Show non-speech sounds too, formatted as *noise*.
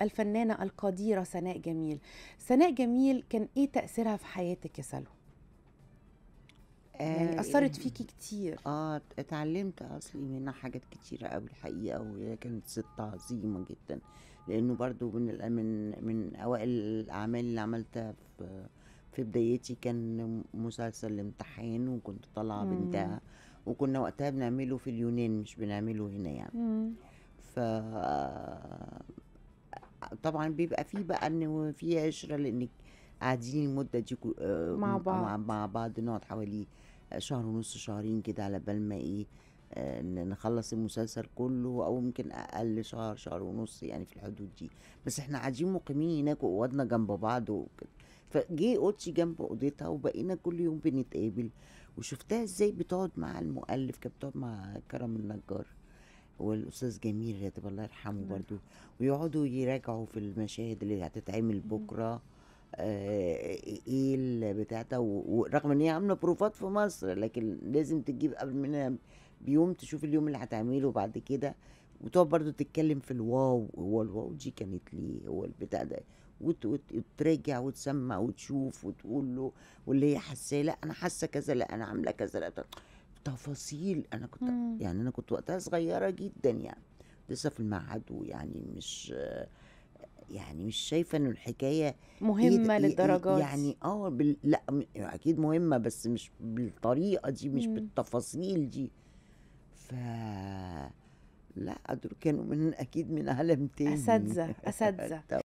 الفنانة القديرة سناء جميل سناء جميل كان إيه تأثيرها في حياتك يا سلوى؟ يعني آه، أثرت فيكي كتير آه اتعلمت أصلي منها حاجات كتيرة أوي الحقيقة وهي كانت ست عظيمة جدا لأنه برضو من من من أوائل الأعمال اللي عملتها في في بدايتي كان مسلسل الامتحان وكنت طالعة بنتها وكنا وقتها بنعمله في اليونان مش بنعمله هنا يعني مم. ف طبعا بيبقى فيه بقى ان في عشره لانك قاعدين المده دي كو- آه، مع بعض مع بعض نقعد حوالي شهر ونص شهرين كده على بال ما ايه آه، نخلص المسلسل كله او ممكن اقل شهر شهر ونص يعني في الحدود دي بس احنا قاعدين مقيمين هناك واوضنا جنب بعض وكده فجه اوضتي جنب اوضتها وبقينا كل يوم بنتقابل وشفتها ازاي بتقعد مع المؤلف كانت بتقعد مع كرم النجار والاستاذ جميل راتب الله يرحمه برضو ويقعدوا يراجعوا في المشاهد اللي هتتعمل بكره آه ايه البتاع ده ورغم ان هي عامله بروفات في مصر لكن لازم تجيب قبل منها بيوم تشوف اليوم اللي هتعمله بعد كده وتقعد برضو تتكلم في الواو هو الواو دي كانت ليه هو البتاع ده وتراجع وتسمع وتشوف وتقول له واللي هي حاساه لا انا حاسه كذا لا انا عامله كذا لا تفاصيل انا كنت مم. يعني انا كنت وقتها صغيره جدا يعني لسه في المعهد ويعني مش يعني مش شايفه ان الحكايه مهمه إيه, إيه،, إيه، للدرجات يعني اه بال... لا اكيد مهمه بس مش بالطريقه دي مش مم. بالتفاصيل دي ف لا دول كانوا من اكيد من عالم تاني اساتذه *laughs* اساتذه